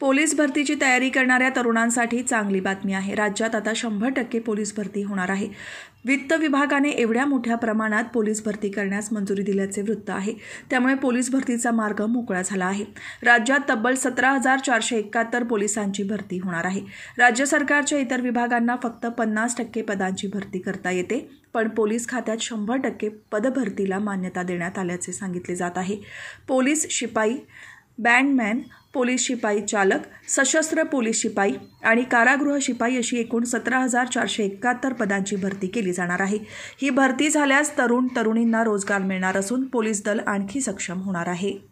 police भरतीची तयारी करणाऱ्या तरुणांसाठी चांगली बातमी आहे राज्यात आता शंभर टक्के पोलीस भरती होणार आहे वित्त विभागाने एवढ्या मोठ्या प्रमाणात पोलीस भरती करण्यास मंजुरी दिल्याचे वृत्त आहे त्यामुळे पोलीस भरतीचा मार्ग मोकळा झाला आहे राज्यात तब्बल सतरा हजार चारशे एकाहत्तर पोलिसांची भरती होणार आहे राज्य सरकारच्या इतर विभागांना फक्त पन्नास टक्के पदांची भरती करता येते पण पोलीस खात्यात शंभर टक्के पदभरतीला मान्यता देण्यात आल्याचे सांगितले जात आहे पोलीस शिपाई बँडमॅन पोलीस शिपाई चालक सशस्त्र पोलीस शिपाई आणि कारागृह शिपाई अशी एकूण सतरा हजार चारशे एकाहत्तर पदांची भरती केली जाणार आहे ही भरती झाल्यास तरुण तरुणींना रोजगार मिळणार असून पोलीस दल आणखी सक्षम होणार आहे